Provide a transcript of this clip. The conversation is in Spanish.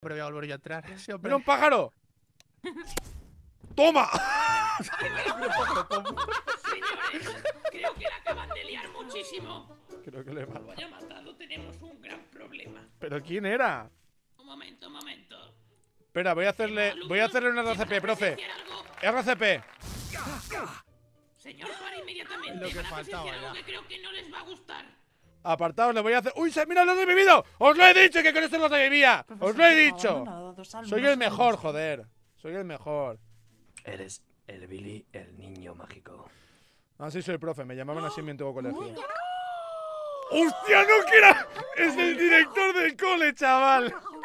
Pero voy a volver yo a entrar. Sí, ¡Mira un pájaro! ¡Toma! Señores, creo que la acaban de liar muchísimo. Creo que le va. matado. haya matado, tenemos un gran problema. ¿Pero quién era? Un momento, un momento. Espera, voy a hacerle, voy a hacerle una RCP, profe. RCP. Señor, para inmediatamente. Lo que faltaba, algo que creo que no les va a gustar. Apartado, le voy a hacer. ¡Uy, mira, lo he vivido! ¡Os lo he dicho que con esto no se vivía! ¡Os lo he dicho! Soy el mejor, joder. Soy el mejor. Eres el Billy, el niño mágico. Así soy el profe, me llamaban así en mi antiguo colegio. ¡Hostia, no que ¡Es el director del cole, chaval!